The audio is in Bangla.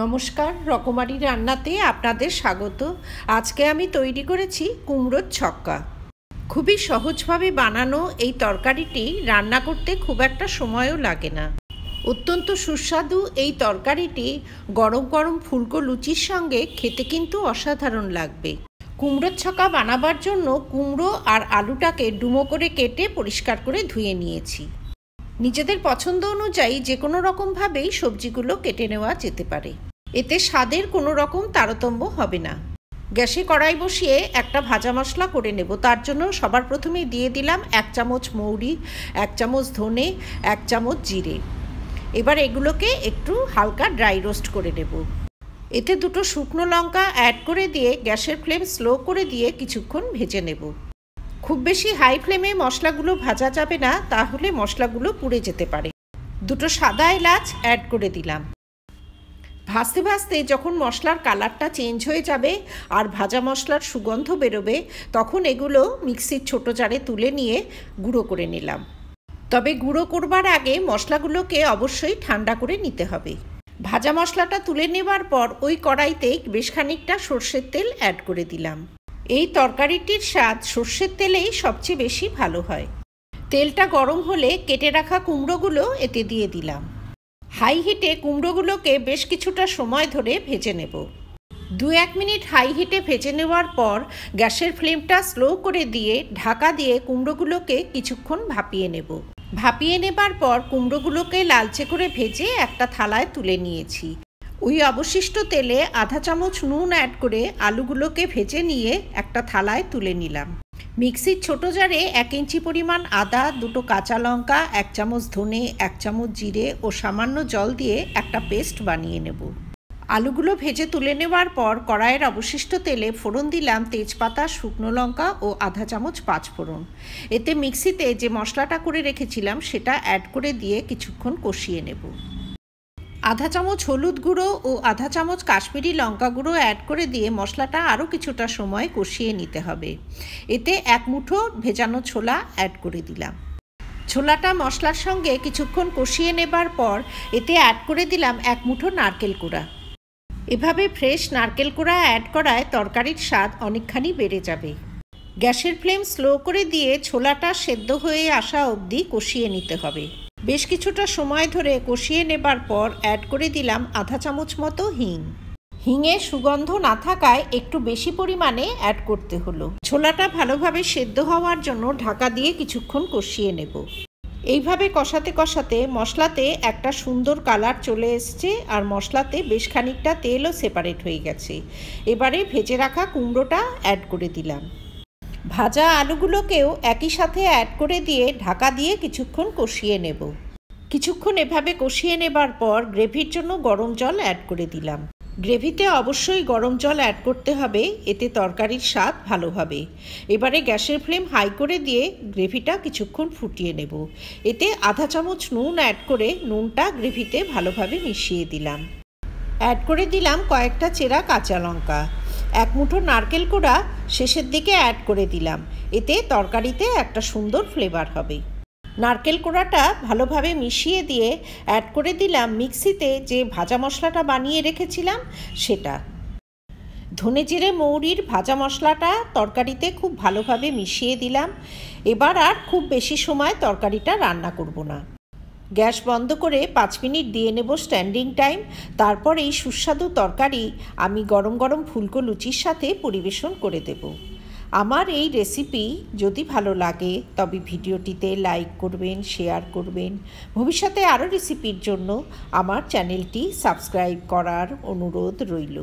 নমস্কার রকমারি রান্নাতে আপনাদের স্বাগত আজকে আমি তৈরি করেছি কুমড়োর ছক্কা খুবই সহজভাবে বানানো এই তরকারিটি রান্না করতে খুব একটা সময়ও লাগে না অত্যন্ত সুস্বাদু এই তরকারিটি গরম গরম ফুলকো লুচির সঙ্গে খেতে কিন্তু অসাধারণ লাগবে কুমড়োর ছক্কা বানাবার জন্য কুমড়ো আর আলুটাকে ডুমো করে কেটে পরিষ্কার করে ধুয়ে নিয়েছি নিজেদের পছন্দ অনুযায়ী যে কোনো রকমভাবেই সবজিগুলো কেটে নেওয়া যেতে পারে এতে স্বাদের কোনো রকম তারতম্য হবে না গ্যাসে কড়াই বসিয়ে একটা ভাজা মশলা করে নেব তার জন্য সবার প্রথমে দিয়ে দিলাম এক চামচ মৌরি এক চামচ ধনে এক চামচ জিরে এবার এগুলোকে একটু হালকা ড্রাই রোস্ট করে নেব এতে দুটো শুকনো লঙ্কা অ্যাড করে দিয়ে গ্যাসের ফ্লেম স্লো করে দিয়ে কিছুক্ষণ ভেজে নেব খুব বেশি হাই ফ্লেমে মশলাগুলো ভাজা যাবে না তাহলে মশলাগুলো পুড়ে যেতে পারে দুটো সাদা এলাচ অ্যাড করে দিলাম ভাজতে ভাজতে যখন মশলার কালারটা চেঞ্জ হয়ে যাবে আর ভাজা মশলার সুগন্ধ বেরোবে তখন এগুলো মিক্সির ছোট জারে তুলে নিয়ে গুঁড়ো করে নিলাম তবে গুঁড়ো করবার আগে মশলাগুলোকে অবশ্যই ঠান্ডা করে নিতে হবে ভাজা মশলাটা তুলে নেবার পর ওই কড়াইতে বেশ খানিকটা সর্ষের তেল অ্যাড করে দিলাম এই তরকারিটির স্বাদ সর্ষের তেলেই সবচেয়ে বেশি ভালো হয় তেলটা গরম হলে কেটে রাখা কুমড়োগুলো এতে দিয়ে দিলাম হাই হিটে কুমড়োগুলোকে বেশ কিছুটা সময় ধরে ভেজে নেব দু এক মিনিট হাই হিটে ভেজে নেওয়ার পর গ্যাসের ফ্লেমটা স্লো করে দিয়ে ঢাকা দিয়ে কুমড়োগুলোকে কিছুক্ষণ ভাপিয়ে নেব ভাপিয়ে নেবার পর কুমড়োগুলোকে লালচে করে ভেজে একটা থালায় তুলে নিয়েছি ওই অবশিষ্ট তেলে আধা চামচ নুন অ্যাড করে আলুগুলোকে ভেজে নিয়ে একটা থালায় তুলে নিলাম মিক্সির ছোট জারে এক ইঞ্চি পরিমাণ আদা দুটো কাঁচা লঙ্কা এক চামচ ধনে এক চামচ জিরে ও সামান্য জল দিয়ে একটা পেস্ট বানিয়ে নেব আলুগুলো ভেজে তুলে নেওয়ার পর কড়াইয়ের অবশিষ্ট তেলে ফোড়ন দিলাম তেজপাতা শুকনো লঙ্কা ও আধা চামচ পাঁচফোড়ন এতে মিক্সিতে যে মশলাটা করে রেখেছিলাম সেটা অ্যাড করে দিয়ে কিছুক্ষণ কষিয়ে নেব আধা চামচ হলুদ গুঁড়ো ও আধা চামচ কাশ্মীরি লঙ্কা গুঁড়ো অ্যাড করে দিয়ে মশলাটা আরও কিছুটা সময় কষিয়ে নিতে হবে এতে এক মুঠো ভেজানো ছোলা অ্যাড করে দিলাম ছোলাটা মশলার সঙ্গে কিছুক্ষণ কষিয়ে নেবার পর এতে অ্যাড করে দিলাম এক মুঠো নারকেল কুড়া এভাবে ফ্রেশ নারকেল কুড়া অ্যাড করায় তরকারির স্বাদ অনেকখানি বেড়ে যাবে গ্যাসের ফ্লেম স্লো করে দিয়ে ছোলাটা সেদ্ধ হয়ে আসা অবধি কষিয়ে নিতে হবে বেশ কিছুটা সময় ধরে কষিয়ে নেবার পর অ্যাড করে দিলাম আধা চামচ মতো হিং হিঙে সুগন্ধ না থাকায় একটু বেশি পরিমাণে অ্যাড করতে হলো ছোলাটা ভালোভাবে সেদ্ধ হওয়ার জন্য ঢাকা দিয়ে কিছুক্ষণ কষিয়ে নেব এইভাবে কষাতে কষাতে মশলাতে একটা সুন্দর কালার চলে এসছে আর মশলাতে বেশ খানিকটা তেলও সেপারেট হয়ে গেছে এবারে ভেজে রাখা কুমড়োটা অ্যাড করে দিলাম ভাজা আলুগুলোকেও একই সাথে অ্যাড করে দিয়ে ঢাকা দিয়ে কিছুক্ষণ কষিয়ে নেব কিছুক্ষণ এভাবে কষিয়ে নেবার পর গ্রেভির জন্য গরম জল অ্যাড করে দিলাম গ্রেভিতে অবশ্যই গরম জল অ্যাড করতে হবে এতে তরকারির স্বাদ ভালো হবে এবারে গ্যাসের ফ্লেম হাই করে দিয়ে গ্রেভিটা কিছুক্ষণ ফুটিয়ে নেব এতে আধা চামচ নুন অ্যাড করে নুনটা গ্রেভিতে ভালোভাবে মিশিয়ে দিলাম অ্যাড করে দিলাম কয়েকটা চেরা কাঁচা লঙ্কা এক মুঠো নারকেল কোড়া শেষের দিকে অ্যাড করে দিলাম এতে তরকারিতে একটা সুন্দর ফ্লেভার হবে নারকেল কোড়াটা ভালোভাবে মিশিয়ে দিয়ে অ্যাড করে দিলাম মিক্সিতে যে ভাজা মশলাটা বানিয়ে রেখেছিলাম সেটা ধনে জিরে মৌরির ভাজা মশলাটা তরকারিতে খুব ভালোভাবে মিশিয়ে দিলাম এবার আর খুব বেশি সময় তরকারিটা রান্না করব না গ্যাস বন্ধ করে পাঁচ মিনিট দিয়ে নেব স্ট্যান্ডিং টাইম তারপর এই সুস্বাদু তরকারি আমি গরম গরম ফুলকো লুচির সাথে পরিবেশন করে দেব আমার এই রেসিপি যদি ভালো লাগে তবে ভিডিওটিতে লাইক করবেন শেয়ার করবেন ভবিষ্যতে আরও রেসিপির জন্য আমার চ্যানেলটি সাবস্ক্রাইব করার অনুরোধ রইল